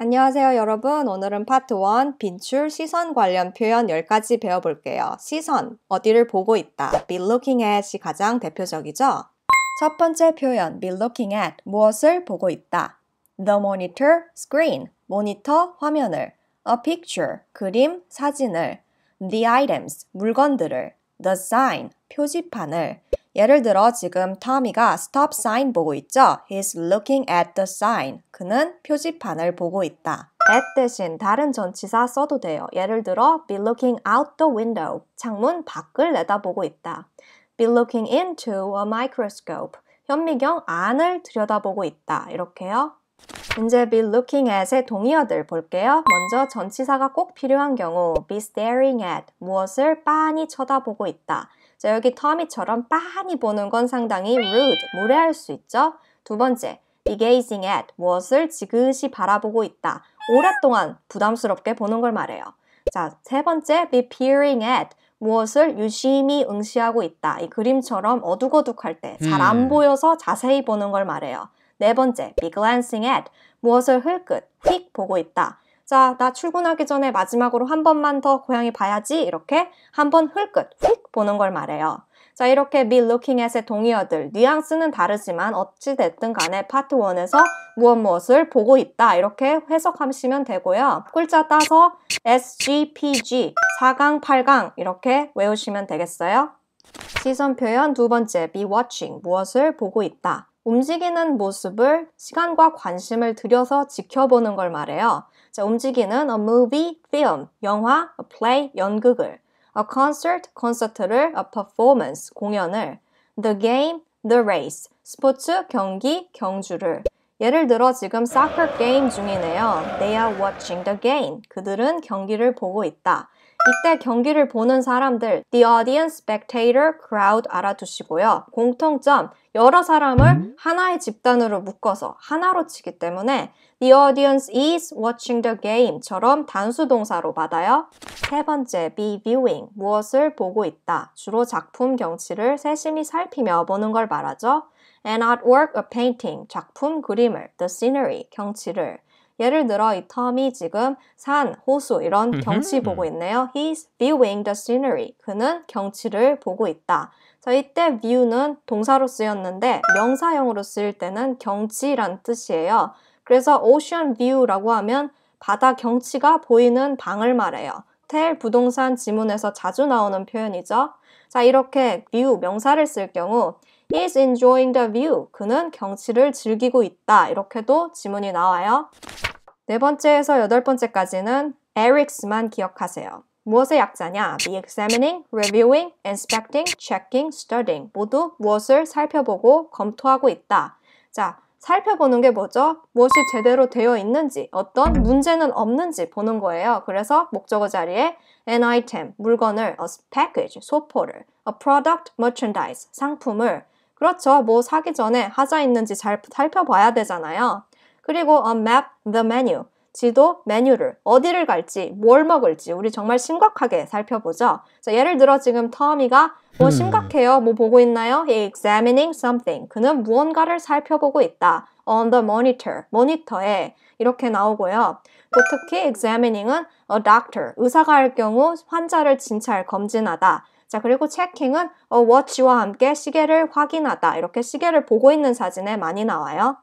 안녕하세요 여러분. 오늘은 파트 1 빈출 시선 관련 표현 10가지 배워볼게요. 시선, 어디를 보고 있다. be looking at이 가장 대표적이죠. 첫 번째 표현 be looking at, 무엇을 보고 있다. the monitor, screen, 모니터, 화면을 a picture, 그림, 사진을 the items, 물건들을 the sign, 표지판을 예를 들어 지금 터미가 stop sign 보고 있죠? He's looking at the sign. 그는 표지판을 보고 있다. at 대신 다른 전치사 써도 돼요. 예를 들어 be looking out the window. 창문 밖을 내다보고 있다. be looking into a microscope. 현미경 안을 들여다보고 있다. 이렇게요. 이제 be looking at의 동의어들 볼게요. 먼저 전치사가 꼭 필요한 경우 be staring at 무엇을 빤히 쳐다보고 있다. 자, 여기 터미처럼 빤히 보는 건 상당히 rude, 무례할 수 있죠. 두 번째, be gazing at 무엇을 지그시 바라보고 있다. 오랫동안 부담스럽게 보는 걸 말해요. 자, 세 번째, be peering at 무엇을 유심히 응시하고 있다. 이 그림처럼 어둑어둑할 때 잘안 음. 보여서 자세히 보는 걸 말해요. 네 번째, be glancing at 무엇을 흘끗, 휙 보고 있다. 자, 나 출근하기 전에 마지막으로 한 번만 더 고양이 봐야지. 이렇게 한 번 흘끗, 휙 보는 걸 말해요. 자, 이렇게 be looking at의 동의어들, 뉘앙스는 다르지만 어찌됐든 간에 파트 1에서 무엇 무엇을 보고 있다. 이렇게 해석하시면 되고요. 글자 따서 SGPG, 4강, 8강 이렇게 외우시면 되겠어요. 시선 표현 두 번째, be watching, 무엇을 보고 있다. 움직이는 모습을 시간과 관심을 들여서 지켜보는 걸 말해요. 자, 움직이는 a movie, film, 영화, a play, 연극을. a concert, 콘서트를, a performance, 공연을, the game, the race, 스포츠, 경기, 경주를. 예를 들어 지금 soccer game 중이네요. They are watching the game. 그들은 경기를 보고 있다. 이때 경기를 보는 사람들, the audience, spectator, crowd 알아두시고요. 공통점, 여러 사람을 하나의 집단으로 묶어서 하나로 치기 때문에 the audience is watching the game처럼 단수 동사로 받아요. 세 번째, be viewing, 무엇을 보고 있다. 주로 작품 경치를 세심히 살피며 보는 걸 말하죠. an artwork, a painting, 작품, 그림을, the scenery, 경치를 예를 들어 이 텀이 지금 산, 호수 이런 경치 음. 보고 있네요. He's viewing the scenery. 그는 경치를 보고 있다. 자, 이때 view는 동사로 쓰였는데 명사형으로 쓰일 때는 경치란 뜻이에요. 그래서 ocean view라고 하면 바다 경치가 보이는 방을 말해요. 호텔 부동산 지문에서 자주 나오는 표현이죠. 자, 이렇게 view 명사를 쓸 경우 h e s enjoying the view. 그는 경치를 즐기고 있다. 이렇게도 지문이 나와요. 네 번째에서 여덟 번째까지는 Eric's만 기억하세요. 무엇의 약자냐? be examining, reviewing, inspecting, checking, studying 모두 무엇을 살펴보고 검토하고 있다. 자, 살펴보는 게 뭐죠? 무엇이 제대로 되어 있는지, 어떤 문제는 없는지 보는 거예요. 그래서 목적어 자리에 an item, 물건을, a package, 소포를, a product, merchandise, 상품을 그렇죠. 뭐 사기 전에 하자 있는지 잘 살펴봐야 되잖아요. 그리고 on map the menu. 지도 메뉴를 어디를 갈지 뭘 먹을지 우리 정말 심각하게 살펴보죠. 자, 예를 들어 지금 터미가 뭐 음. 심각해요. 뭐 보고 있나요? He examining something. 그는 무언가를 살펴보고 있다. on the monitor. 모니터에 이렇게 나오고요. 또 특히 examining은 a doctor. 의사가 할 경우 환자를 진찰 검진하다. 자, 그리고 체킹은 어, watch와 함께 시계를 확인하다. 이렇게 시계를 보고 있는 사진에 많이 나와요.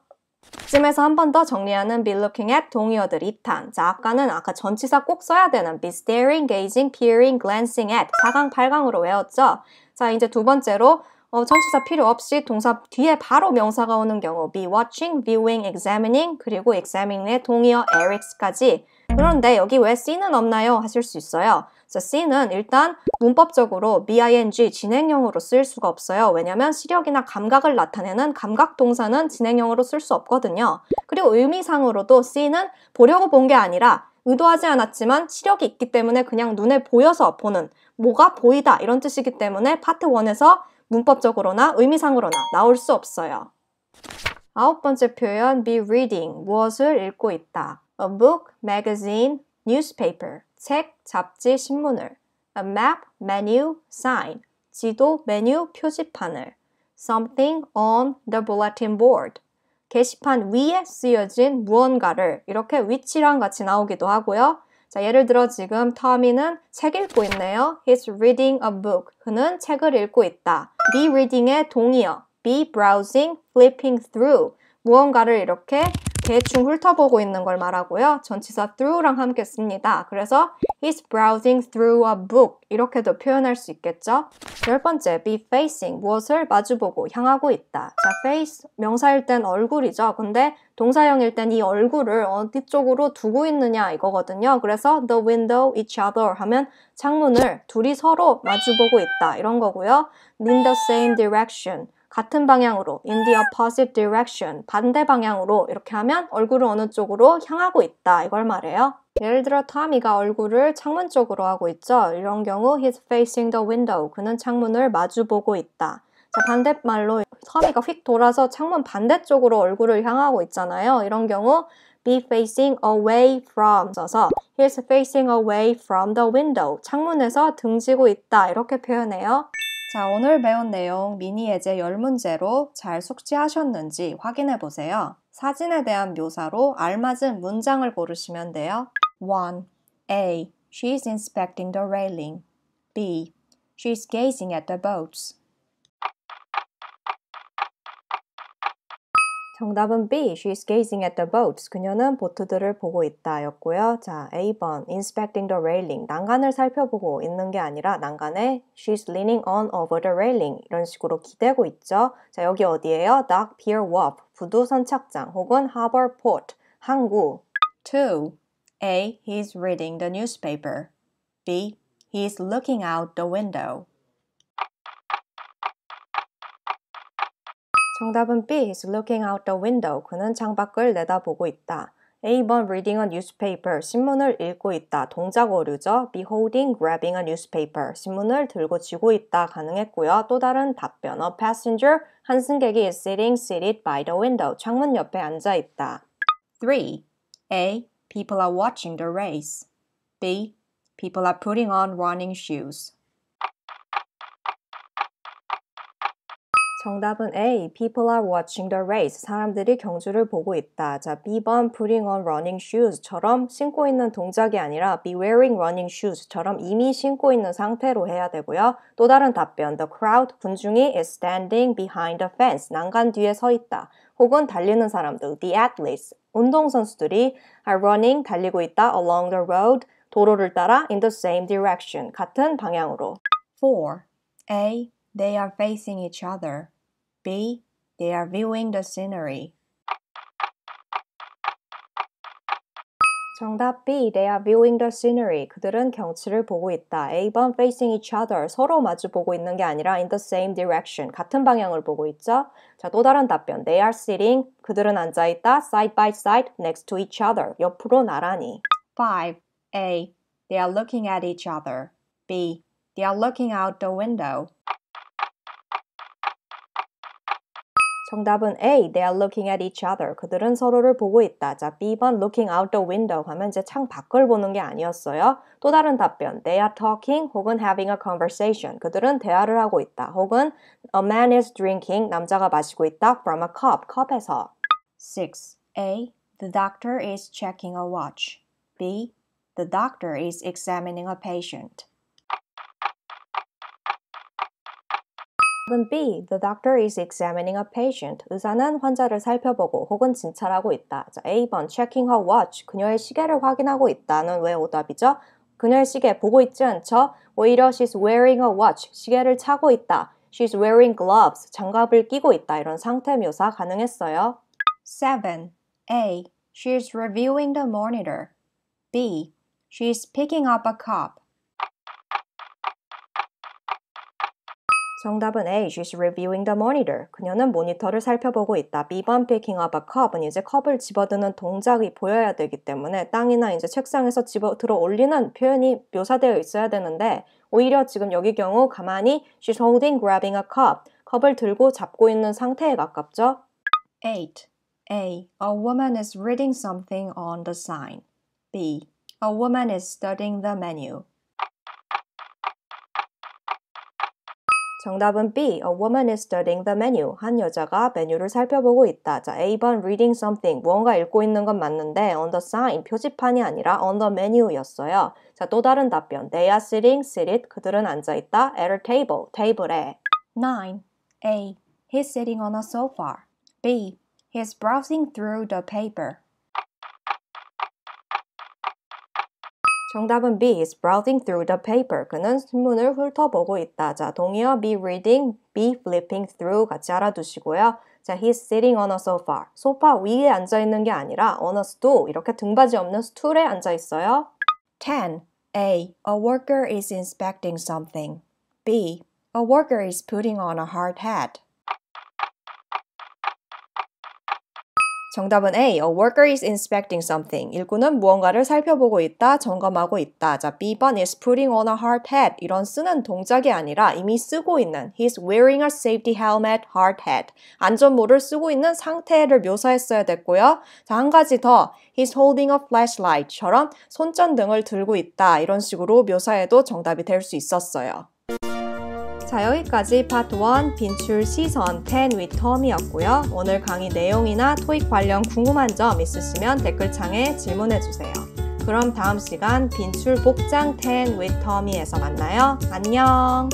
쯤에서 한 번 더 정리하는 be looking at 동의어들 2탄. 자, 아까는 아까 전치사 꼭 써야 되는 be staring, gazing, peering, glancing at 4강, 8강으로 외웠죠? 자, 이제 두 번째로 어, 전치사 필요 없이 동사 뒤에 바로 명사가 오는 경우 be watching, viewing, examining 그리고 examining의 동의어 erics까지 그런데 여기 왜 C는 없나요? 하실 수 있어요. 그 C는 일단 문법적으로 BING 진행형으로 쓸 수가 없어요. 왜냐하면 시력이나 감각을 나타내는 감각 동사는 진행형으로 쓸 수 없거든요. 그리고 의미상으로도 C는 보려고 본 게 아니라 의도하지 않았지만 시력이 있기 때문에 그냥 눈에 보여서 보는 뭐가 보이다 이런 뜻이기 때문에 파트 1에서 문법적으로나 의미상으로나 나올 수 없어요. 아홉 번째 표현 be reading 무엇을 읽고 있다. a book, magazine, newspaper, 책, 잡지, 신문을, a map, menu, sign, 지도, 메뉴, 표지판을, something on the bulletin board, 게시판 위에 쓰여진 무언가를 이렇게 위치랑 같이 나오기도 하고요. 자, 예를 들어 지금 터미는 책 읽고 있네요. He's reading a book. 그는 책을 읽고 있다. be reading의 동의어, be browsing, flipping through. 무언가를 이렇게 대충 훑어보고 있는 걸 말하고요. 전치사 through랑 함께 씁니다. 그래서 he's browsing through a book 이렇게도 표현할 수 있겠죠. 열 번째, be facing 무엇을 마주보고 향하고 있다. 자, face 명사일 땐 얼굴이죠. 근데 동사형일 땐 이 얼굴을 어디 쪽으로 두고 있느냐 이거거든요. 그래서 the window each other 하면 창문을 둘이 서로 마주보고 있다 이런 거고요. in the same direction 같은 방향으로 in the opposite direction 반대 방향으로 이렇게 하면 얼굴은 어느 쪽으로 향하고 있다 이걸 말해요. 예를 들어 타미가 얼굴을 창문 쪽으로 하고 있죠. 이런 경우 he's facing the window 그는 창문을 마주보고 있다. 자, 반대말로 타미가휙 돌아서 창문 반대쪽으로 얼굴을 향하고 있잖아요. 이런 경우 be facing away from 써서 he's facing away from the window 창문에서 등지고 있다 이렇게 표현해요. 자, 오늘 배운 내용 미니 예제 10문제로 잘 숙지하셨는지 확인해 보세요. 사진에 대한 묘사로 알맞은 문장을 고르시면 돼요. 1. A. She's inspecting the railing. B. She's gazing at the boats. 정답은 B. She's gazing at the boats. 그녀는 보트들을 보고 있다 였고요. 자, A번. Inspecting the railing. 난간을 살펴보고 있는 게 아니라 난간에 She's leaning on over the railing. 이런 식으로 기대고 있죠. 자, 여기 어디예요? Dock Pier Wharf. 부두 선착장 혹은 Harbor Port. 항구. 2. A. He's reading the newspaper. B. He's looking out the window. 정답은 B h e s looking out the window. 그는 창밖을 내다보고 있다. A번 reading a newspaper. 신문을 읽고 있다. 동작 오류죠. be holding, grabbing a newspaper. 신문을 들고 쥐고 있다. 가능했고요. 또 다른 답변어 passenger. 한승객이 is sitting seated by the window. 창문 옆에 앉아 있다. 3. A. People are watching the race. B. People are putting on running shoes. 정답은 A. People are watching the race. 사람들이 경주를 보고 있다. 자, B번 putting on running shoes처럼 신고 있는 동작이 아니라 be wearing running shoes처럼 이미 신고 있는 상태로 해야 되고요. 또 다른 답변. The crowd, 군중이 is standing behind the fence. 난간 뒤에 서 있다. 혹은 달리는 사람들, the athletes, 운동선수들이 are running, 달리고 있다, along the road, 도로를 따라 in the same direction, 같은 방향으로. 4. A. They are facing each other. B. They are viewing the scenery. 정답 B. They are viewing the scenery. 그들은 경치를 보고 있다. A번 facing each other. 서로 마주 보고 있는 게 아니라 in the same direction. 같은 방향을 보고 있죠. 자, 또 다른 답변. They are sitting. 그들은 앉아 있다. side by side next to each other. 옆으로 나란히. 5. A. They are looking at each other. B. They are looking out the window. 정답은 A. They are looking at each other. 그들은 서로를 보고 있다. 자, B번 looking out the window 하면 이제 창 밖을 보는 게 아니었어요. 또 다른 답변. They are talking 혹은 having a conversation. 그들은 대화를 하고 있다. 혹은 a man is drinking. 남자가 마시고 있다. from a cup. 컵에서. 6. A. The doctor is checking a watch. B. The doctor is examining a patient. 답은 B. The doctor is examining a patient. 의사는 환자를 살펴보고 혹은 진찰하고 있다. 자, A번 checking her watch. 그녀의 시계를 확인하고 있다는 왜 오답이죠? 그녀의 시계 보고 있지 않죠? 오히려 she's wearing a watch. 시계를 차고 있다. She's wearing gloves. 장갑을 끼고 있다. 이런 상태 묘사 가능했어요. 7. A. She's reviewing the monitor. B. She's picking up a cup. 정답은 A. She's reviewing the monitor. 그녀는 모니터를 살펴보고 있다. B번 picking up a cup은 이제 컵을 집어드는 동작이 보여야 되기 때문에 땅이나 이제 책상에서 집어 들어 올리는 표현이 묘사되어 있어야 되는데 오히려 지금 여기 경우 가만히 she's holding grabbing a cup. 컵을 들고 잡고 있는 상태에 가깝죠. 8. A. A woman is reading something on the sign. B. A woman is studying the menu. 정답은 B. A woman is studying the menu. 한 여자가 메뉴를 살펴보고 있다. 자, A번 reading something. 무언가 읽고 있는 건 맞는데 on the sign 표지판이 아니라 on the menu였어요. 자, 또 다른 답변. They are sitting, seated. 그들은 앉아 있다. at a table. 테이블에. 9. A. He's sitting on a sofa. B. He's browsing through the paper. 정답은 B. i s b r o w s i n g through the paper. 그는 신문을 훑어보고 있다. 자, 동의어 be reading, be flipping through 같이 알아두시고요. 자, he's sitting on a sofa. 소파 위에 앉아 있는 게 아니라 on a stool. 이렇게 등받이 없는 스툴에 앉아 있어요. 10. A. A worker is inspecting something. B. A worker is putting on a hard hat. 정답은 A. A worker is inspecting something. 일꾼은 무언가를 살펴보고 있다, 점검하고 있다. 자, B번 is putting on a hard hat. 이런 쓰는 동작이 아니라 이미 쓰고 있는 he's wearing a safety helmet, hard hat. 안전모를 쓰고 있는 상태를 묘사했어야 됐고요. 자, 한 가지 더 he's holding a flashlight처럼 손전등을 들고 있다. 이런 식으로 묘사해도 정답이 될 수 있었어요. 자 여기까지 파트 1 빈출 시선 10 with 텀이었고요. 오늘 강의 내용이나 토익 관련 궁금한 점 있으시면 댓글창에 질문해주세요. 그럼 다음 시간 빈출 복장 10 with 텀이에서 만나요. 안녕!